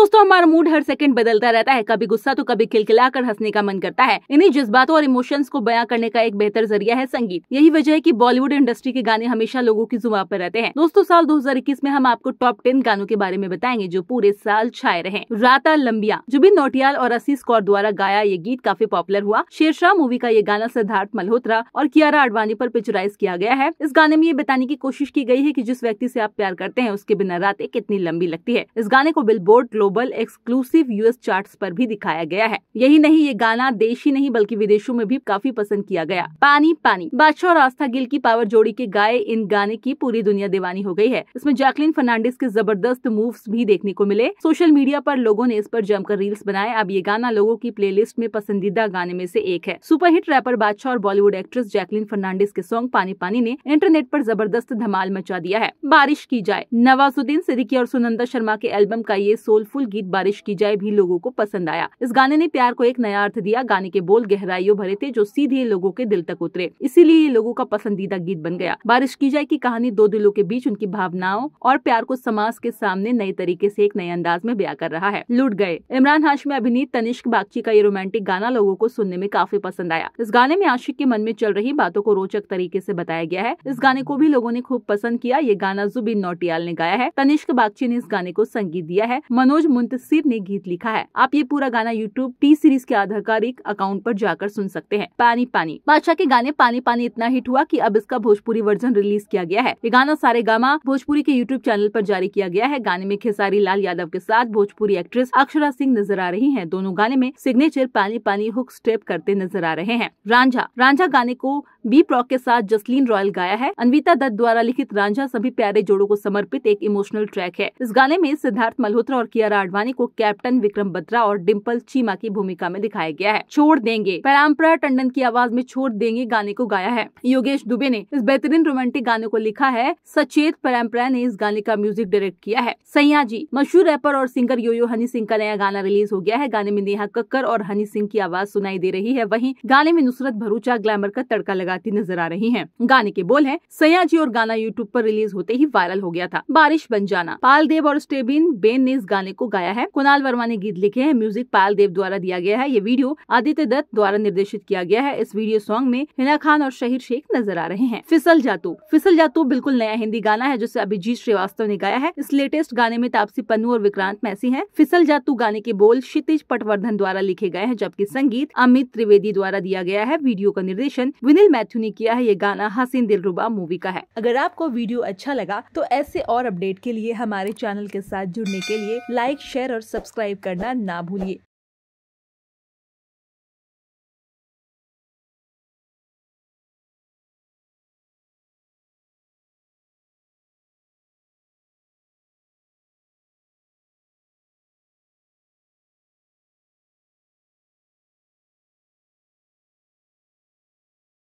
दोस्तों हमारा मूड हर सेकंड बदलता रहता है कभी गुस्सा तो कभी खिलखिलाकर हंसने का मन करता है इन्हीं जज्बातों और इमोशंस को बयां करने का एक बेहतर जरिया है संगीत यही वजह है की बॉलीवुड इंडस्ट्री के गाने हमेशा लोगों की जुबा पर रहते हैं दोस्तों साल 2021 में हम आपको टॉप टेन गानों के बारे में बताएंगे जो पूरे साल छाए रहे राता लंबिया जुबिन नोटियाल और असीस कौर द्वारा गाया ये गीत काफी पॉपुलर हुआ शेरशाह मूवी का ये गाना सिद्धार्थ मल्होत्रा और कियारा आडवाणी पर पिक्चराइज किया गया है इस गाने में ये बताने की कोशिश की गई है की जिस व्यक्ति ऐसी आप प्यार करते हैं उसके बिना रातें कितनी लंबी लगती है इस गाने को Billboard global exclusive US charts पर भी दिखाया गया है यही नहीं ये गाना देश ही नहीं बल्कि विदेशों में भी काफी पसंद किया गया पानी पानी बादशाह और आस्था गिल की पावर जोड़ी के गाय इन गाने की पूरी दुनिया दीवानी हो गई है इसमें जैकलिन फर्नांडिस के जबरदस्त मूव्स भी देखने को मिले सोशल मीडिया पर लोगों ने इस पर जमकर रील्स बनाए अब ये गाना लोगों की प्लेलिस्ट में पसंदीदा गाने में से एक है सुपरहिट रैपर बादशाह और बॉलीवुड एक्ट्रेस जैकलिन फर्नांडिस के सॉन्ग पानी पानी ने इंटरनेट पर जबरदस्त धमाल मचा दिया है बारिश की जाए नवाजुद्दीन सिद्दीकी और सुनंदा शर्मा के एल्बम का ये सोलफुल कलरफुल गीत बारिश की जाए भी लोगों को पसंद आया इस गाने ने प्यार को एक नया अर्थ दिया गाने के बोल गहराइयों भरे थे जो सीधे लोगों के दिल तक उतरे इसीलिए ये लोगों का पसंदीदा गीत बन गया बारिश की जाए की कहानी दो दिलों के बीच उनकी भावनाओं और प्यार को समाज के सामने नए तरीके से एक नए अंदाज में ब्याह कर रहा है लुट गए इमरान हाशमी अभिनीत तनिष्क बागची का ये रोमांटिक गाना लोगों को सुनने में काफी पसंद आया इस गाने में आशिक के मन में चल रही बातों को रोचक तरीके से बताया गया है इस गाने को भी लोगों ने खूब पसंद किया ये गाना जुबिन नौटियाल ने गाया है तनिष्क बागची ने इस गाने को संगीत दिया है मनोज मुंतसिर ने गीत लिखा है आप ये पूरा गाना यूट्यूब टी सीरीज के आधिकारिक अकाउंट पर जाकर सुन सकते हैं पानी पानी बादशाह के गाने पानी पानी इतना हिट हुआ कि अब इसका भोजपुरी वर्जन रिलीज किया गया है ये गाना सारे गामा भोजपुरी के यूट्यूब चैनल पर जारी किया गया है गाने में खेसारी लाल यादव के साथ भोजपुरी एक्ट्रेस अक्षरा सिंह नजर आ रही है दोनों गाने में सिग्नेचर पानी पानी हुक स्टेप करते नजर आ रहे हैं रांझा रांझा गाने को बी प्रॉक के साथ जसलीन रॉयल गाया है अनविता दत्त द्वारा लिखित रांझा सभी प्यारे जोड़ों को समर्पित एक इमोशनल ट्रैक है इस गाने में सिद्धार्थ मल्होत्रा और कियारा आडवाणी को कैप्टन विक्रम बत्रा और डिम्पल चीमा की भूमिका में दिखाया गया है छोड़ देंगे परम्परा टंडन की आवाज में छोड़ देंगे गाने को गाया है योगेश दुबे ने इस बेहतरीन रोमांटिक गाने को लिखा है सचेत परम्परा ने इस गाने का म्यूजिक डायरेक्ट किया है सयाजी मशहूर रैपर और सिंगर योयो हनी सिंह का नया गाना रिलीज हो गया है गाने में नेहा कक्कर और हनी सिंह की आवाज सुनाई दे रही है वहीं गाने में नुसरत भरूचा ग्लैमर का तड़का लगा लगाती नजर आ रही है गाने के बोल है सयाजी और गाना यूट्यूब आरोप रिलीज होते ही वायरल हो गया था बारिश बन जाना पाल देव और स्टेबिन बेन ने इस गाने को गाया है कुणाल वर्मा ने गीत लिखे है म्यूजिक पाल देव द्वारा दिया गया है ये वीडियो आदित्य दत्त द्वारा निर्देशित किया गया है इस वीडियो सॉन्ग में हिना खान और शहीर शेख नजर आ रहे हैं फिसल जातू फिसल जातू बिल्कुल नया हिंदी गाना है जिसे अभिजीत श्रीवास्तव ने गाया है इस लेटेस्ट गाने में तापसी पन्नू और विक्रांत मैसी हैं फिसल जातू गाने के बोल क्षितिज पटवर्धन द्वारा लिखे गए हैं जबकि संगीत अमित त्रिवेदी द्वारा दिया गया है वीडियो का निर्देशन विनिल मैथ्यू ने किया है ये गाना हसीन दिल मूवी का है अगर आपको वीडियो अच्छा लगा तो ऐसे और अपडेट के लिए हमारे चैनल के साथ जुड़ने के लिए लाइक शेयर और सब्सक्राइब करना ना भूलिए